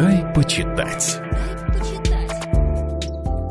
Дай почитать.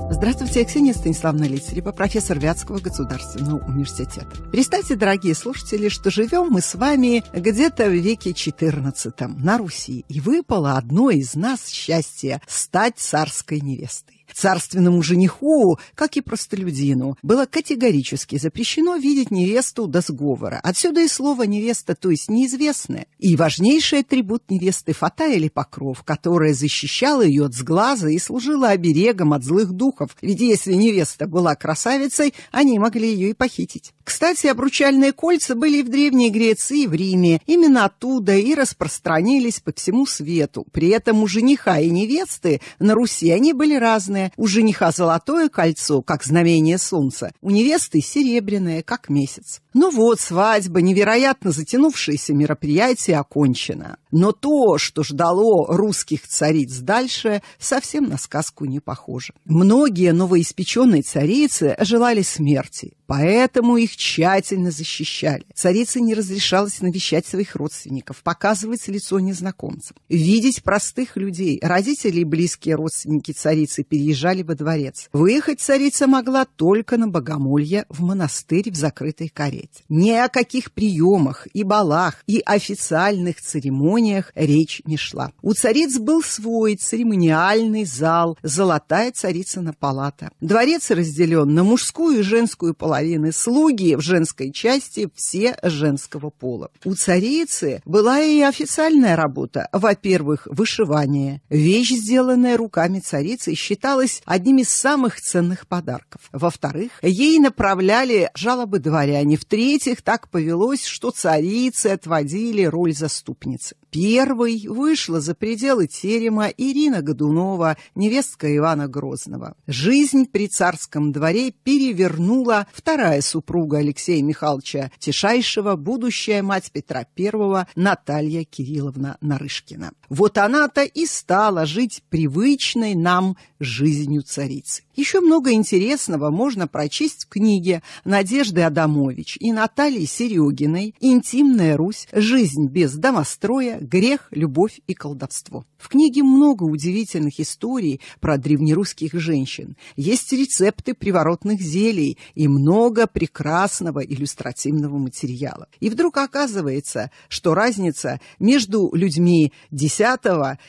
Здравствуйте, Ксения Станиславна Лицарева, профессор Вятского государственного университета. Представьте, дорогие слушатели, что живем мы с вами где-то в веке XIV на Руси, и выпало одно из нас счастье – стать царской невестой. Царственному жениху, как и простолюдину, было категорически запрещено видеть невесту до сговора. Отсюда и слово «невеста», то есть неизвестная. И важнейший атрибут невесты – фата или покров, которая защищала ее от сглаза и служила оберегом от злых духов. Ведь если невеста была красавицей, они могли ее и похитить. Кстати, обручальные кольца были и в Древней Греции, и в Риме. Именно оттуда и распространились по всему свету. При этом у жениха и невесты на Руси они были разные. У жениха золотое кольцо, как знамение солнца, у невесты серебряное, как месяц. Ну вот, свадьба, невероятно затянувшееся мероприятие окончено. Но то, что ждало русских цариц дальше, совсем на сказку не похоже. Многие новоиспеченные царицы желали смерти, поэтому их тщательно защищали. Царица не разрешалась навещать своих родственников, показывать лицо незнакомцам, видеть простых людей. Родители и близкие родственники царицы переезжали во дворец. Выехать царица могла только на богомолье в монастырь в закрытой карете. Ни о каких приемах и балах, и официальных церемониях речь не шла. У цариц был свой церемониальный зал, золотая царицына палата. Дворец разделен на мужскую и женскую половины, слуги и в женской части все женского пола. У царицы была и официальная работа. Во-первых, вышивание. Вещь, сделанная руками царицы, считалась одним из самых ценных подарков. Во-вторых, ей направляли жалобы дворяне. В-третьих, так повелось, что царицы отводили роль заступницы. Первой вышла за пределы терема Ирина Годунова, невестка Ивана Грозного. Жизнь при царском дворе перевернула вторая супруга Алексея Михайловича Тишайшего, будущая мать Петра I Наталья Кирилловна Нарышкина. Вот она-то и стала жить привычной нам жизнью царицы. Еще много интересного можно прочесть в книге Надежды Адамович и Натальи Серегиной «Интимная Русь. Жизнь без домостроя «Грех, любовь и колдовство». В книге много удивительных историй про древнерусских женщин. Есть рецепты приворотных зелий и много прекрасного иллюстративного материала. И вдруг оказывается, что разница между людьми X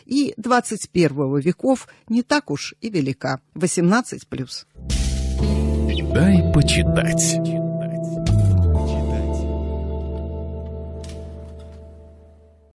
и XXI веков не так уж и велика. 18+. Дай почитать.